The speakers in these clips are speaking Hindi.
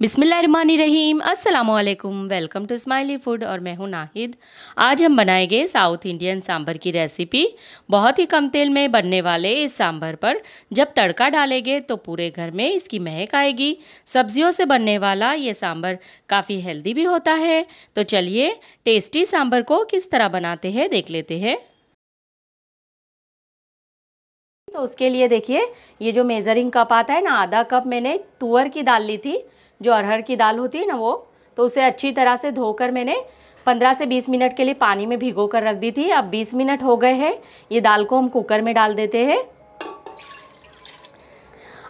बिसमीम असलकम वेलकम टू स्माइली फूड और मैं हूं नाहिद आज हम बनाएंगे साउथ इंडियन सांभर की रेसिपी बहुत ही कम तेल में बनने वाले इस सांभर पर जब तड़का डालेंगे तो पूरे घर में इसकी महक आएगी सब्जियों से बनने वाला ये सांभर काफ़ी हेल्दी भी होता है तो चलिए टेस्टी सांभर को किस तरह बनाते हैं देख लेते हैं तो उसके लिए देखिए ये जो मेज़रिंग कप आता है ना आधा कप मैंने तुअर की दाल ली थी जो अरहर की दाल होती है ना वो तो उसे अच्छी तरह से धोकर मैंने 15 से 20 मिनट के लिए पानी में भिगो कर रख दी थी अब 20 मिनट हो गए हैं ये दाल को हम कुकर में डाल देते हैं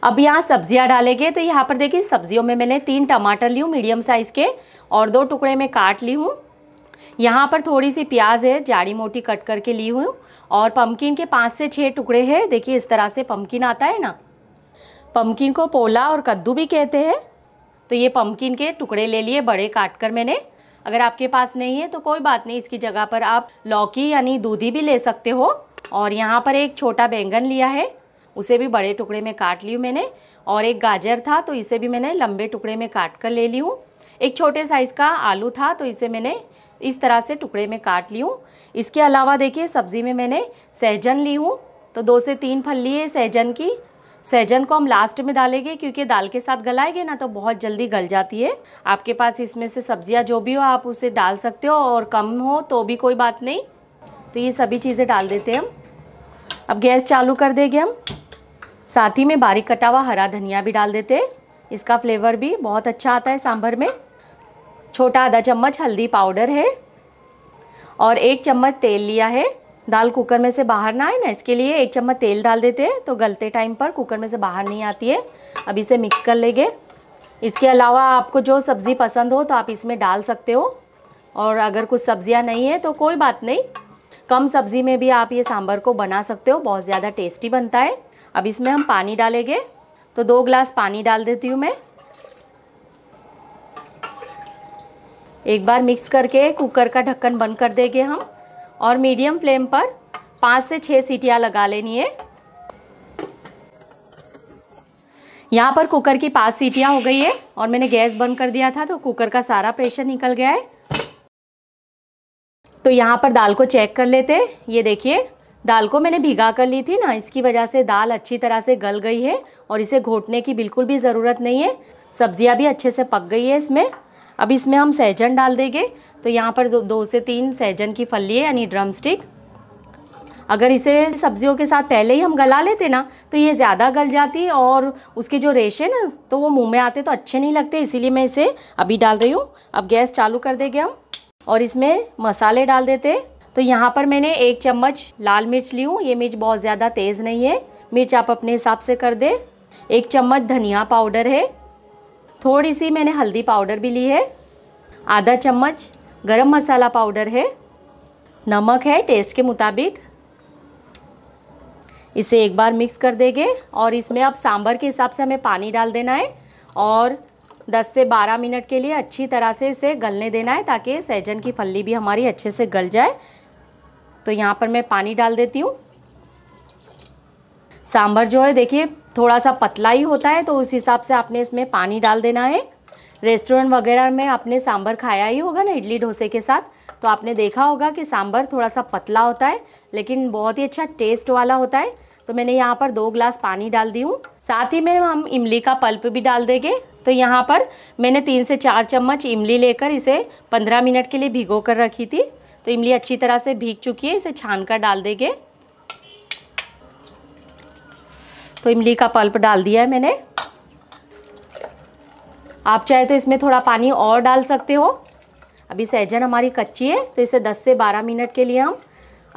अब यहाँ सब्जियाँ डालेंगे तो यहाँ पर देखिए सब्जियों में मैंने तीन टमाटर ली हूँ मीडियम साइज़ के और दो टुकड़े में काट ली हूँ यहाँ पर थोड़ी सी प्याज है जाड़ी मोटी कट करके ली हूँ और पम्पकिन के पाँच से छः टुकड़े हैं देखिए इस तरह से पम्पकिन आता है ना पम्पकिन को पोला और कद्दू भी कहते हैं तो ये पम्पकिन के टुकड़े ले लिए बड़े काट कर मैंने अगर आपके पास नहीं है तो कोई बात नहीं इसकी जगह पर आप लौकी यानी दूधी भी ले सकते हो और यहाँ पर एक छोटा बैंगन लिया है उसे भी बड़े टुकड़े में काट ली मैंने और एक गाजर था तो इसे भी मैंने लंबे टुकड़े में काट कर ले ली हूँ एक छोटे साइज़ का आलू था तो इसे मैंने इस तरह से टुकड़े में काट ली हूँ इसके अलावा देखिए सब्ज़ी में मैंने सहजन ली हूँ तो दो से तीन फल लिए सहजन की सहजन को हम लास्ट में डालेंगे क्योंकि दाल के साथ गलाएंगे ना तो बहुत जल्दी गल जाती है आपके पास इसमें से सब्जियां जो भी हो आप उसे डाल सकते हो और कम हो तो भी कोई बात नहीं तो ये सभी चीज़ें डाल देते हैं हम अब गैस चालू कर देंगे हम साथ ही में बारीक कटा हुआ हरा धनिया भी डाल देते हैं इसका फ्लेवर भी बहुत अच्छा आता है सांभर में छोटा आधा चम्मच हल्दी पाउडर है और एक चम्मच तेल लिया है दाल कुकर में से बाहर ना आए ना इसके लिए एक चम्मच तेल डाल देते हैं तो गलते टाइम पर कुकर में से बाहर नहीं आती है अब इसे मिक्स कर लेंगे इसके अलावा आपको जो सब्ज़ी पसंद हो तो आप इसमें डाल सकते हो और अगर कुछ सब्ज़ियाँ नहीं है तो कोई बात नहीं कम सब्ज़ी में भी आप ये सांभर को बना सकते हो बहुत ज़्यादा टेस्टी बनता है अब इसमें हम पानी डालेंगे तो दो ग्लास पानी डाल देती हूँ मैं एक बार मिक्स करके कुकर का ढक्कन बंद कर देंगे हम और मीडियम फ्लेम पर पाँच से छः सीटियाँ लगा लेनी है यहाँ पर कुकर की पाँच सीटियाँ हो गई है और मैंने गैस बंद कर दिया था तो कुकर का सारा प्रेशर निकल गया है तो यहाँ पर दाल को चेक कर लेते ये देखिए दाल को मैंने भिगा कर ली थी ना इसकी वजह से दाल अच्छी तरह से गल गई है और इसे घोटने की बिल्कुल भी ज़रूरत नहीं है सब्जियाँ भी अच्छे से पक गई है इसमें अब इसमें हम सहजन डाल देंगे तो यहाँ पर दो, दो से तीन सहजन की फली है यानी ड्रम स्टिक अगर इसे सब्जियों के साथ पहले ही हम गला लेते ना तो ये ज़्यादा गल जाती और उसके जो रेशे ना तो वो मुंह में आते तो अच्छे नहीं लगते इसीलिए मैं इसे अभी डाल रही हूँ अब गैस चालू कर देंगे हम और इसमें मसाले डाल देते तो यहाँ पर मैंने एक चम्मच लाल मिर्च ली हूँ ये मिर्च बहुत ज़्यादा तेज़ नहीं है मिर्च आप अपने हिसाब से कर दे एक चम्मच धनिया पाउडर है थोड़ी सी मैंने हल्दी पाउडर भी ली है आधा चम्मच गरम मसाला पाउडर है नमक है टेस्ट के मुताबिक इसे एक बार मिक्स कर देंगे और इसमें अब सांभर के हिसाब से हमें पानी डाल देना है और 10 से 12 मिनट के लिए अच्छी तरह से इसे गलने देना है ताकि सहजन की फली भी हमारी अच्छे से गल जाए तो यहाँ पर मैं पानी डाल देती हूँ सांभर जो है देखिए थोड़ा सा पतला ही होता है तो उस हिसाब से आपने इसमें पानी डाल देना है रेस्टोरेंट वगैरह में आपने सांभर खाया ही होगा ना इडली डोसे के साथ तो आपने देखा होगा कि सांभर थोड़ा सा पतला होता है लेकिन बहुत ही अच्छा टेस्ट वाला होता है तो मैंने यहाँ पर दो ग्लास पानी डाल दी हूँ साथ ही में हम इमली का पल्प भी डाल देंगे तो यहाँ पर मैंने तीन से चार चम्मच इमली लेकर इसे पंद्रह मिनट के लिए भिगो कर रखी थी तो इमली अच्छी तरह से भीग चुकी है इसे छान कर डाल देंगे तो इमली का पल्प डाल दिया है मैंने आप चाहे तो इसमें थोड़ा पानी और डाल सकते हो अभी सहजन हमारी कच्ची है तो इसे 10 से 12 मिनट के लिए हम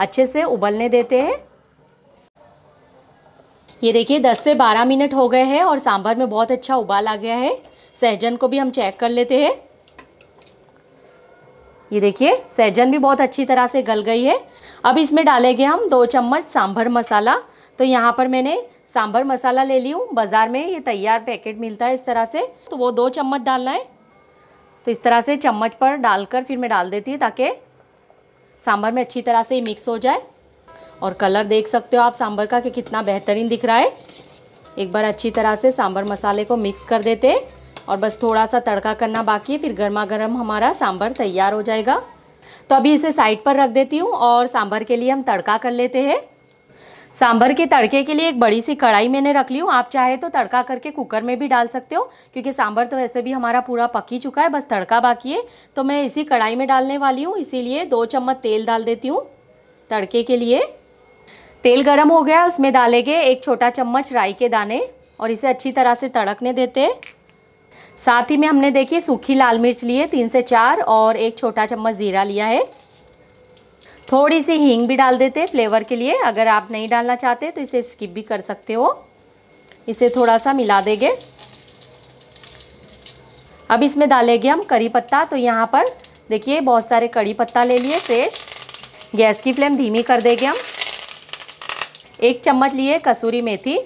अच्छे से उबलने देते हैं ये देखिए 10 से 12 मिनट हो गए हैं और सांभर में बहुत अच्छा उबाल आ गया है सहजन को भी हम चेक कर लेते हैं ये देखिए सहजन भी बहुत अच्छी तरह से गल गई है अब इसमें डालेंगे हम दो चम्मच सांभर मसाला तो यहाँ पर मैंने सांभर मसाला ले ली हूँ बाज़ार में ये तैयार पैकेट मिलता है इस तरह से तो वो दो चम्मच डालना है तो इस तरह से चम्मच पर डालकर फिर मैं डाल देती हूँ ताकि सांभर में अच्छी तरह से मिक्स हो जाए और कलर देख सकते हो आप सांभर का कि कितना बेहतरीन दिख रहा है एक बार अच्छी तरह से सांभर मसाले को मिक्स कर देते और बस थोड़ा सा तड़का करना बाकी है फिर गर्मा गर्म हमारा सांभर तैयार हो जाएगा तो अभी इसे साइड पर रख देती हूँ और सांभर के लिए हम तड़का कर लेते हैं सांभर के तड़के के लिए एक बड़ी सी कढ़ाई मैंने रख ली हूँ आप चाहे तो तड़का करके कुकर में भी डाल सकते हो क्योंकि सांभर तो वैसे भी हमारा पूरा पक ही चुका है बस तड़का बाकी है तो मैं इसी कढ़ाई में डालने वाली हूँ इसीलिए दो चम्मच तेल डाल देती हूँ तड़के के लिए तेल गर्म हो गया उसमें डालेंगे एक छोटा चम्मच राई के दाने और इसे अच्छी तरह से तड़कने देते साथ ही में हमने देखिए सूखी लाल मिर्च लिए तीन से चार और एक छोटा चम्मच ज़ीरा लिया है थोड़ी सी हींग भी डाल देते फ्लेवर के लिए अगर आप नहीं डालना चाहते तो इसे स्किप भी कर सकते हो इसे थोड़ा सा मिला देंगे अब इसमें डालेंगे हम करी पत्ता तो यहाँ पर देखिए बहुत सारे कड़ी पत्ता ले लिए फ्रेश गैस की फ्लेम धीमी कर देंगे हम एक चम्मच लिए कसूरी मेथी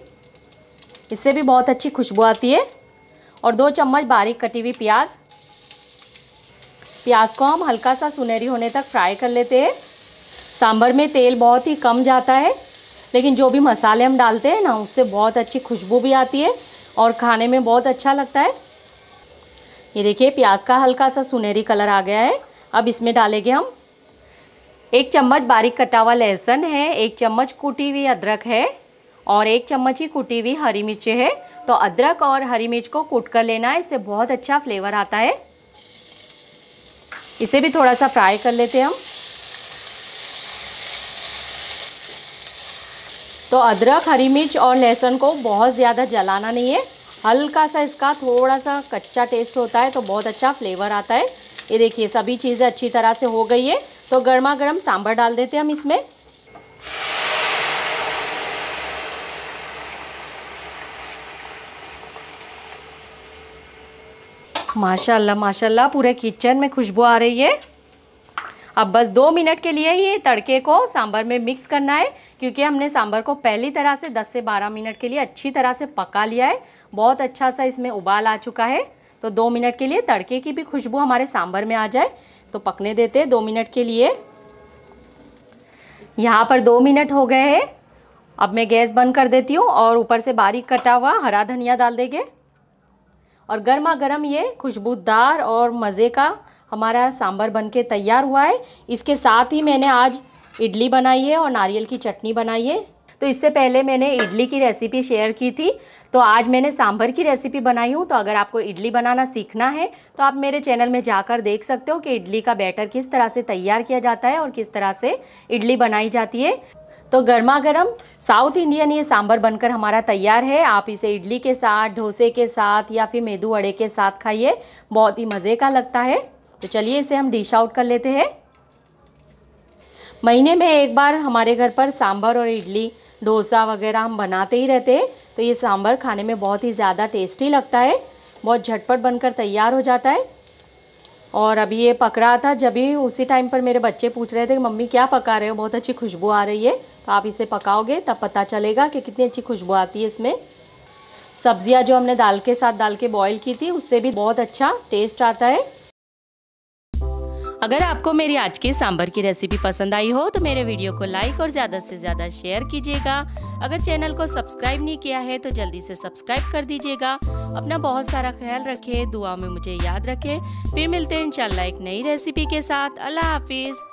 इससे भी बहुत अच्छी खुशबू आती है और दो चम्मच बारीक कटी हुई प्याज प्याज को हम हल्का सा सुनहरी होने तक फ्राई कर लेते हैं सांभर में तेल बहुत ही कम जाता है लेकिन जो भी मसाले हम डालते हैं ना उससे बहुत अच्छी खुशबू भी आती है और खाने में बहुत अच्छा लगता है ये देखिए प्याज का हल्का सा सुनहरी कलर आ गया है अब इसमें डालेंगे हम एक चम्मच बारीक कटा हुआ लहसुन है एक चम्मच कुटी हुई अदरक है और एक चम्मच ही कुटी हुई हरी मिर्च है तो अदरक और हरी मिर्च को कूट कर लेना है इससे बहुत अच्छा फ्लेवर आता है इसे भी थोड़ा सा फ्राई कर लेते हैं हम तो अदरक हरी मिर्च और लहसुन को बहुत ज़्यादा जलाना नहीं है हल्का सा इसका थोड़ा सा कच्चा टेस्ट होता है तो बहुत अच्छा फ्लेवर आता है ये देखिए सभी चीज़ें अच्छी तरह से हो गई है तो गर्मा गर्म सांभर डाल देते हैं हम इसमें माशाल्लाह माशाल्लाह पूरे किचन में खुशबू आ रही है अब बस दो मिनट के लिए ही तड़के को सांभर में मिक्स करना है क्योंकि हमने सांभर को पहली तरह से 10 से 12 मिनट के लिए अच्छी तरह से पका लिया है बहुत अच्छा सा इसमें उबाल आ चुका है तो दो मिनट के लिए तड़के की भी खुशबू हमारे सांभर में आ जाए तो पकने देते दो मिनट के लिए यहाँ पर दो मिनट हो गए हैं अब मैं गैस बंद कर देती हूँ और ऊपर से बारीक कटा हुआ हरा धनिया डाल देंगे और गर्मा गर्म ये खुशबूदार और मज़े का हमारा सांभर बन के तैयार हुआ है इसके साथ ही मैंने आज इडली बनाई है और नारियल की चटनी बनाई है तो इससे पहले मैंने इडली की रेसिपी शेयर की थी तो आज मैंने सांभर की रेसिपी बनाई हूँ तो अगर आपको इडली बनाना सीखना है तो आप मेरे चैनल में जाकर देख सकते हो कि इडली का बैटर किस तरह से तैयार किया जाता है और किस तरह से इडली बनाई जाती है तो गर्मा गर्म साउथ इंडियन ये सांभर बनकर हमारा तैयार है आप इसे इडली के साथ डोसे के साथ या फिर मेदू अड़े के साथ खाइए बहुत ही मज़े का लगता है तो चलिए इसे हम डिश आउट कर लेते हैं महीने में एक बार हमारे घर पर सांभर और इडली डोसा वगैरह हम बनाते ही रहते हैं तो ये सांभर खाने में बहुत ही ज़्यादा टेस्टी लगता है बहुत झटपट बनकर तैयार हो जाता है और अभी ये पक रहा था जब भी उसी टाइम पर मेरे बच्चे पूछ रहे थे कि मम्मी क्या पका रहे हो बहुत अच्छी खुशबू आ रही है तो आप इसे पकाओगे तब पता चलेगा कि कितनी अच्छी खुशबू आती है इसमें सब्जियां जो हमने दाल के साथ दाल के बॉईल की थी उससे भी बहुत अच्छा टेस्ट आता है अगर आपको मेरी आज की सांभर की रेसिपी पसंद आई हो तो मेरे वीडियो को लाइक और ज़्यादा से ज़्यादा शेयर कीजिएगा अगर चैनल को सब्सक्राइब नहीं किया है तो जल्दी से सब्सक्राइब कर दीजिएगा अपना बहुत सारा ख्याल रखें दुआ में मुझे याद रखें फिर मिलते हैं इंशाल्लाह एक नई रेसिपी के साथ अल्लाह हाफिज़